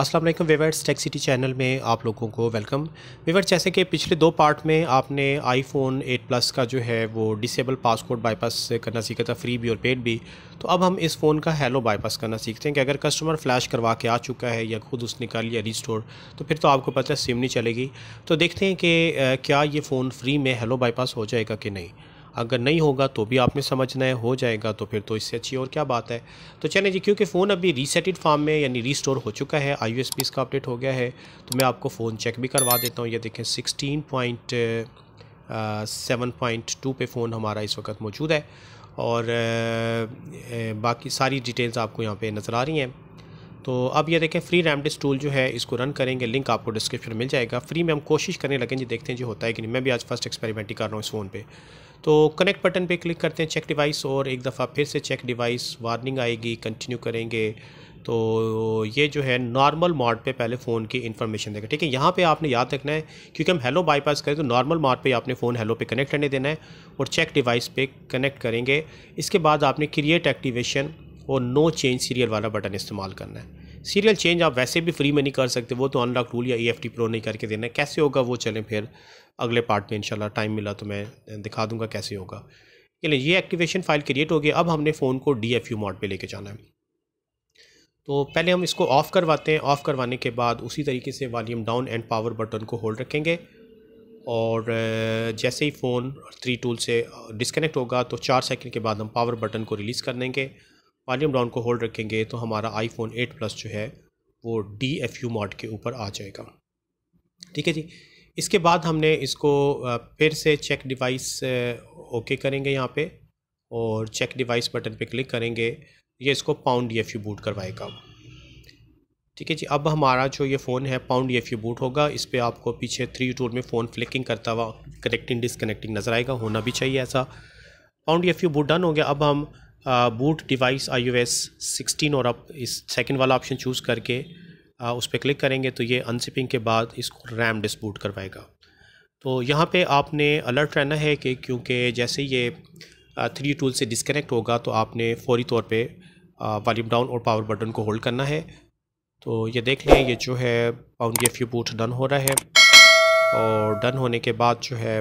अस्सलाम वालेकुम weavers tech city channel में आप लोगों को वेलकम वेवर्ट जैसे कि पिछले दो पार्ट में आपने आईफोन 8 प्लस का जो है वो डिसेबल पासकोड बाईपास करना सीखा था फ्री भी और पेड भी तो अब हम इस फ़ोन का हेलो बाईपास करना सीखते हैं कि अगर कस्टमर फ्लैश करवा के आ चुका है या खुद उसने कर लिया रिस्टोर तो फिर तो आपको पता है सिम नहीं चलेगी तो देखते हैं कि क्या ये फ़ोन फ्री में हेलो बाईपास हो जाएगा कि नहीं अगर नहीं होगा तो भी आपने समझना है हो जाएगा तो फिर तो इससे अच्छी और क्या बात है तो चलें जी क्योंकि फ़ोन अभी रीसेटेड फॉर्म में यानी रीस्टोर हो चुका है आई यू इसका अपडेट हो गया है तो मैं आपको फ़ोन चेक भी करवा देता हूँ ये देखें sixteen point seven point two पे फ़ोन हमारा इस वक्त मौजूद है और बाकी सारी डिटेल्स आपको यहाँ पर नज़र आ रही हैं तो अब ये देखें फ्री रैमडिस टूल जो है इसको रन करेंगे लिंक आपको डिस्क्रिप्शन मिल जाएगा फ्री में हम कोशिश करने लगेंगे जी देखते हैं जो होता है कि नहीं मैं भी आज फर्स्ट एक्सपेरिमेंट ही कर रहा हूँ इस फ़ोन पर तो कनेक्ट बटन पे क्लिक करते हैं चेक डिवाइस और एक दफ़ा फिर से चेक डिवाइस वार्निंग आएगी कंटिन्यू करेंगे तो ये जो है नॉर्मल मोड पे पहले फ़ोन की इन्फॉर्मेशन देगा ठीक है यहाँ पे आपने याद रखना है क्योंकि हम हेलो बाईपास करें तो नॉर्मल मोड पे आपने फ़ोन हेलो पे कनेक्ट करने देना है और चेक डिवाइस पे कनेक्ट करेंगे इसके बाद आपने क्रिएट एक्टिवेशन और नो चेंज सीरियल वाला बटन इस्तेमाल करना है सीरियल चेंज आप वैसे भी फ्री में नहीं कर सकते वो तो अनलॉक टूल या ई एफ टी प्रो नहीं करके देना है कैसे होगा वो चलें फिर अगले पार्ट में इंशाल्लाह टाइम मिला तो मैं दिखा दूंगा कैसे होगा चलिए ये एक्टिवेशन फाइल क्रिएट हो गई अब हमने फ़ोन को डी एफ यू मॉड पर लेके जाना है तो पहले हम इसको ऑफ़ करवाते हैं ऑफ़ करवाने के बाद उसी तरीके से volume down and power button को होल्ड रखेंगे और जैसे ही फ़ोन थ्री टूल से डिसकनेक्ट होगा तो चार सेकंड के बाद हम पावर बटन को रिलीज़ कर देंगे वॉल्यूम डाउन को होल्ड रखेंगे तो हमारा आईफोन 8 प्लस जो है वो डी एफ यू मॉड के ऊपर आ जाएगा ठीक है जी इसके बाद हमने इसको फिर से चेक डिवाइस ओके करेंगे यहाँ पे और चेक डिवाइस बटन पे क्लिक करेंगे ये इसको pwned D F U boot करवाएगा ठीक है जी अब हमारा जो ये फ़ोन है pwned D F U boot होगा इस पर आपको पीछे थ्री टूर में फ़ोन फ्लिकिंग करता हुआ कनेक्टिंग डिसकनेक्टिंग नज़र आएगा होना भी चाहिए ऐसा pwned D F U boot done हो गया अब हम boot device I U S sixteen और आप इस सेकेंड वाला ऑप्शन चूज़ करके आ, उस पर क्लिक करेंगे तो ये अनसिपिंग के बाद इसको रैम डिसबूट करवाएगा तो यहाँ पे आपने अलर्ट रहना है कि क्योंकि जैसे ये थ्री टूल से डिसकनेक्ट होगा तो आपने फौरी तौर पे वॉल्यूम डाउन और पावर बटन को होल्ड करना है तो ये देख लें ये जो है pwned F U boot done हो रहा है और डन होने के बाद जो है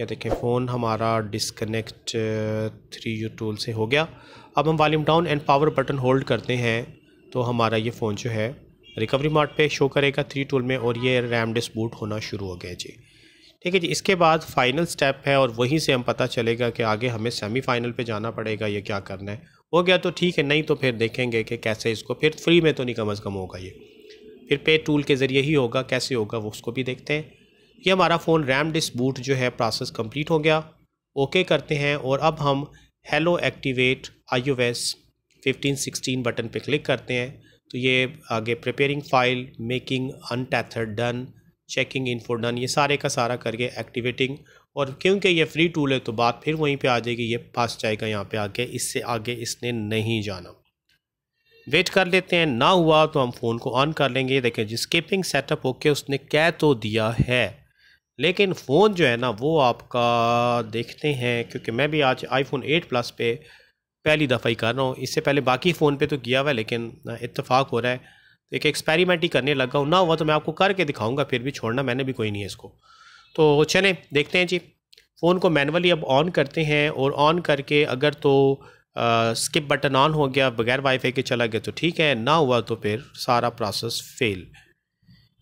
या देखें फ़ोन हमारा डिसकनेक्ट थ्री यू टूल से हो गया अब हम volume down and power button hold करते हैं तो हमारा ये फ़ोन जो है रिकवरी मार्ट पे शो करेगा थ्री टूल में और ये रैम डिस्बूट बूट होना शुरू हो गया जी ठीक है जी इसके बाद फाइनल स्टेप है और वहीं से हम पता चलेगा कि आगे हमें सेमी फाइनल पे जाना पड़ेगा ये क्या करना है हो गया तो ठीक है नहीं तो फिर देखेंगे कि कैसे इसको फिर फ्री में तो नहीं कम अज़ कम होगा ये फिर पे टूल के ज़रिए ही होगा कैसे होगा वो उसको भी देखते हैं ये हमारा फ़ोन रैम डिस्क बूट जो है प्रोसेस कंप्लीट हो गया ओके करते हैं और अब हम hello activate I O S fifteen sixteen button पे क्लिक करते हैं तो ये आगे preparing file making untethered done checking info done ये सारे का सारा करके एक्टिवेटिंग और क्योंकि ये फ्री टूल है तो बात फिर वहीं पे आ जाएगी ये पास जाएगा यहाँ पे आके इससे आगे इसने नहीं जाना वेट कर लेते हैं ना हुआ तो हम फ़ोन को ऑन कर लेंगे देखें जिस स्किपिंग सेटअप ओके उसने कह तो दिया है लेकिन फ़ोन जो है ना वो आपका देखते हैं क्योंकि मैं भी आज आईफोन 8 प्लस पे पहली दफ़ा ही कर रहा हूँ इससे पहले बाकी फ़ोन पे तो किया हुआ है लेकिन इतफाक़ हो रहा है तो एक एक्सपेरिमेंट ही करने लगा हूँ ना हुआ तो मैं आपको करके दिखाऊँगा फिर भी छोड़ना मैंने भी कोई नहीं है इसको तो चलें देखते हैं जी फ़ोन को मैनुअली अब ऑन करते हैं और ऑन करके अगर तो आ, स्किप बटन ऑन हो गया बगैर वाईफाई के चला गया तो ठीक है ना हुआ तो फिर सारा प्रोसेस फेल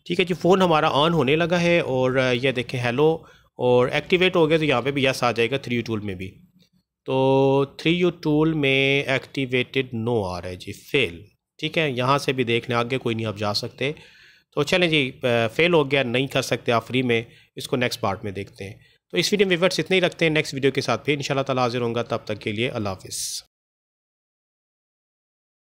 ठीक है जी फ़ोन हमारा ऑन होने लगा है और यह देखें हेलो और एक्टिवेट हो गया तो यहाँ पे भी यस आ जाएगा थ्री यू टूल में भी तो थ्री यू टूल में एक्टिवेटेड नो आ रहा है जी फेल ठीक है यहाँ से भी देखने आगे कोई नहीं आप जा सकते तो चलें जी फेल हो गया नहीं कर सकते आप फ्री में इसको नेक्स्ट पार्ट में देखते हैं तो इस वीडियो में विवर्ट्स इतने ही रखते हैं नेक्स्ट वीडियो के साथ फिर इन ताला हाजिर होंगे तब तक के लिए अल्लाह हाफिज़